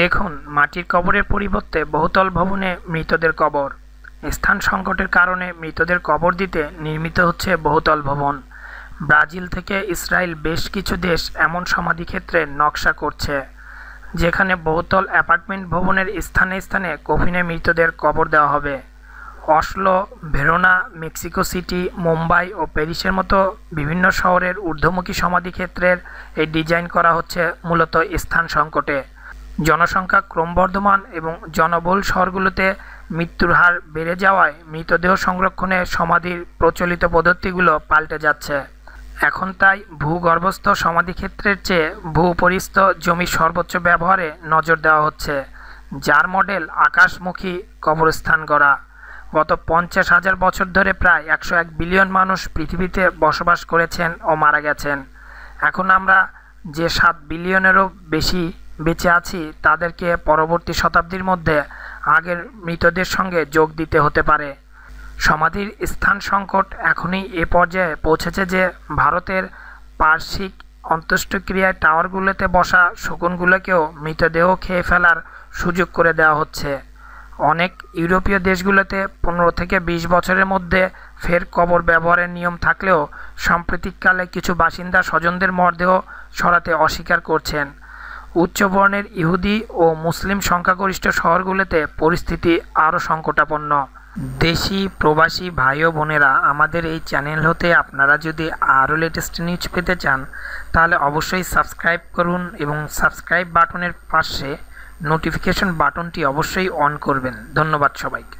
দেখুন মাটির কবরের পরিবর্তে বহুতল ভবনে মৃতদের কবর স্থান সংকটের কারণে মৃতদের কবর দিতে নির্মিত হচ্ছে বহুতল ভবন ব্রাজিল থেকে ইসরায়েল বেশ কিছু দেশ এমন সমাধিক্ষেত্রে নকশা করছে যেখানে বহুতল অ্যাপার্টমেন্ট ভবনের স্থানে স্থানে কফিনে মৃতদের কবর দেওয়া হবে Oslo Verona Mexico City Mumbai ও প্যারিসের মতো বিভিন্ন শহরের ঊর্ধ্বমুখী সমাধিক্ষেত্রের এই ডিজাইন করা হচ্ছে মূলত স্থান সংকটে জনসংখ্যা ক্রমবর্ধমান এবং জনবহুল শহরগুলোতে মৃত্যুর হার বেড়ে যাওয়ায় মৃতদেহ সংরক্ষণে সমাধির প্রচলিত পদ্ধতিগুলো পাল্টে যাচ্ছে এখন তাই ভূগর্ভস্থ সমাধিক্ষেত্রের চেয়ে ভূপরিস্থ জমি সর্বোচ্চ ব্যবহারে নজর দেওয়া হচ্ছে যার মডেল আকাশমুখী কবরস্থান গড়া গত পঞ্চাশ হাজার বছর ধরে প্রায় একশো এক বিলিয়ন মানুষ পৃথিবীতে বসবাস করেছেন ও মারা গেছেন এখন আমরা যে সাত বিলিয়নেরও বেশি বেঁচে আছি তাদেরকে পরবর্তী শতাব্দীর মধ্যে আগের মৃতদের সঙ্গে যোগ দিতে হতে পারে সমাধির স্থান সংকট এখনই এ পর্যায়ে পৌঁছেছে যে ভারতের পার্শ্বিক অন্ত্যেষ্টক্রিয়ায় টাওয়ারগুলোতে বসা শকুনগুলোকেও মৃতদেহ খেয়ে ফেলার সুযোগ করে দেওয়া হচ্ছে অনেক ইউরোপীয় দেশগুলোতে পনেরো থেকে ২০ বছরের মধ্যে ফের কবর ব্যবহারের নিয়ম থাকলেও সাম্প্রতিককালে কিছু বাসিন্দা স্বজনদের মরদেহ সরাতে অস্বীকার করছেন উচ্চবর্ণের ইহুদি ও মুসলিম সংখ্যাগরিষ্ঠ শহরগুলোতে পরিস্থিতি আরও সংকটাপন্ন দেশি প্রবাসী ভাই ও বোনেরা আমাদের এই চ্যানেল হতে আপনারা যদি আরও লেটেস্ট নিউজ পেতে চান তাহলে অবশ্যই সাবস্ক্রাইব করুন এবং সাবস্ক্রাইব বাটনের পাশে নোটিফিকেশন বাটনটি অবশ্যই অন করবেন ধন্যবাদ সবাইকে